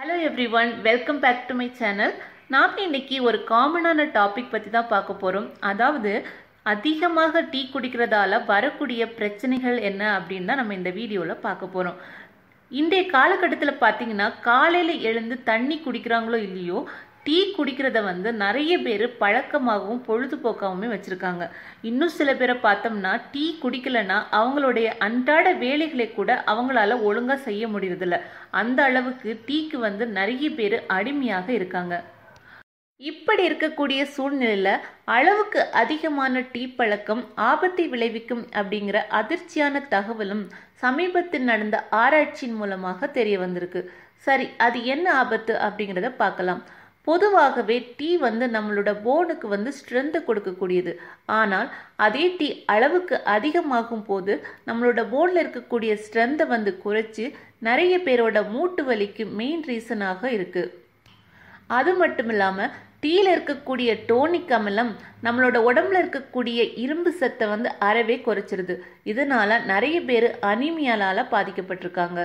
hello everyone welcome back to my channel நாம் இன்னைக்கு ஒரு காமனான டாபிக் பற்றி தான் பார்க்க போகிறோம் அதாவது அதிகமாக டீ குடிக்கிறதால வரக்கூடிய பிரச்சனைகள் என்ன அப்படின்னு தான் நம்ம இந்த வீடியோவில் பார்க்க போகிறோம் இன்றைய காலகட்டத்தில் பார்த்தீங்கன்னா காலையில் எழுந்து தண்ணி குடிக்கிறாங்களோ இல்லையோ டீ குடிக்கிறத வந்து நிறைய பேர் பழக்கமாகவும் பொழுதுபோக்காகவும் வச்சுருக்காங்க இன்னும் சில பேரை பார்த்தோம்னா டீ குடிக்கலன்னா அவங்களுடைய அன்றாட வேலைகளை கூட அவங்களால ஒழுங்காக செய்ய முடியறதில்ல அந்த அளவுக்கு டீக்கு வந்து நிறைய பேர் அடிமையாக இருக்காங்க இப்படி இருக்கக்கூடிய சூழ்நிலையில் அளவுக்கு அதிகமான டீ பழக்கம் ஆபத்தை விளைவிக்கும் அப்படிங்கிற அதிர்ச்சியான தகவலும் சமீபத்தில் நடந்த ஆராய்ச்சியின் மூலமாக தெரிய வந்திருக்கு சரி அது என்ன ஆபத்து அப்படிங்கிறத பார்க்கலாம் பொதுவாகவே டீ வந்து நம்மளோட போனுக்கு வந்து ஸ்ட்ரென்த்தை கொடுக்கக்கூடியது ஆனால் அதே டீ அளவுக்கு அதிகமாகும் போது நம்மளோட போனில் இருக்கக்கூடிய ஸ்ட்ரென்த்தை வந்து குறைச்சி நிறைய பேரோட மூட்டு வலிக்கு மெயின் ரீசனாக இருக்குது அது மட்டும் இல்லாமல் டீயில் இருக்கக்கூடிய டோனிக் அமிலம் நம்மளோட உடம்புல இருக்கக்கூடிய இரும்பு சத்தை வந்து அறவே குறைச்சிருது இதனால நிறைய பேர் அனிமியாலால் பாதிக்கப்பட்டிருக்காங்க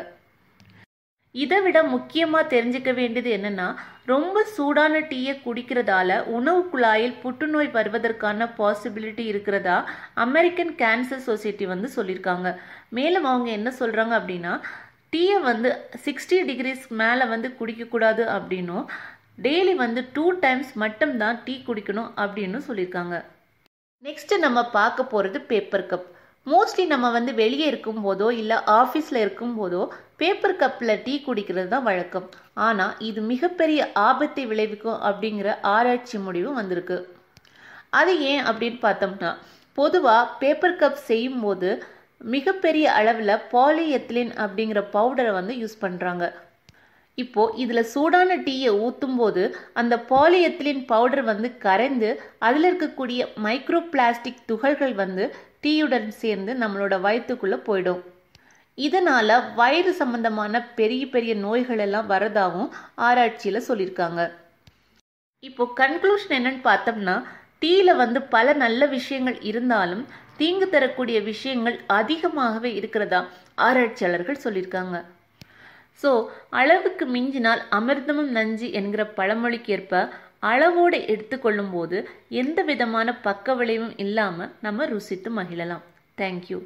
இதை விட முக்கியமாக தெரிஞ்சுக்க வேண்டியது என்னென்னா ரொம்ப சூடான டீயை குடிக்கிறதால உணவு குழாயில் புற்றுநோய் வருவதற்கான பாசிபிலிட்டி இருக்கிறதா அமெரிக்கன் கேன்சர் சொசைட்டி வந்து சொல்லியிருக்காங்க மேலும் அவங்க என்ன சொல்கிறாங்க அப்படின்னா டீயை வந்து சிக்ஸ்டி டிகிரிஸ் மேலே வந்து குடிக்கக்கூடாது அப்படின்னும் டெய்லி வந்து டூ டைம்ஸ் மட்டும்தான் டீ குடிக்கணும் அப்படின்னு சொல்லியிருக்காங்க நெக்ஸ்ட்டு நம்ம பார்க்க போகிறது பேப்பர் கப் மோஸ்ட்லி நம்ம வந்து வெளியே இருக்கும் போதோ இல்லை ஆஃபீஸில் போதோ பேப்பர் கப்பில் டீ குடிக்கிறது தான் வழக்கம் ஆனால் இது மிகப்பெரிய ஆபத்தை விளைவிக்கும் அப்படிங்கிற ஆராய்ச்சி முடிவு வந்திருக்கு அது ஏன் அப்படின்னு பார்த்தோம்னா பொதுவாக பேப்பர் கப் செய்யும்போது மிகப்பெரிய அளவில் பாலிஎத்திலின் அப்படிங்கிற பவுடரை வந்து யூஸ் பண்ணுறாங்க இப்போது இதில் சூடான டீயை ஊற்றும் போது அந்த பாலியத்திலின் பவுடர் வந்து கரைந்து அதில் இருக்கக்கூடிய மைக்ரோ பிளாஸ்டிக் துகள்கள் வந்து டீயுடன் சேர்ந்து நம்மளோட வயிற்றுக்குள்ளே போயிடும் இதனால் வயிறு சம்பந்தமான பெரிய பெரிய நோய்கள் எல்லாம் வரதாகவும் ஆராய்ச்சியில் சொல்லியிருக்காங்க இப்போ கன்க்ளூஷன் என்னன்னு பார்த்தோம்னா டீயில் வந்து பல நல்ல விஷயங்கள் இருந்தாலும் தீங்கு தரக்கூடிய விஷயங்கள் அதிகமாகவே இருக்கிறதா ஆராய்ச்சியாளர்கள் சொல்லியிருக்காங்க ஸோ அளவுக்கு மிஞ்சினால் அமிர்தமும் நஞ்சு என்கிற பழமொழிக்கு ஏற்ப அளவோடு எடுத்துக்கொள்ளும் போது எந்த விதமான பக்க விளைவும் இல்லாமல் நம்ம ருசித்து மகிழலாம் தேங்க்யூ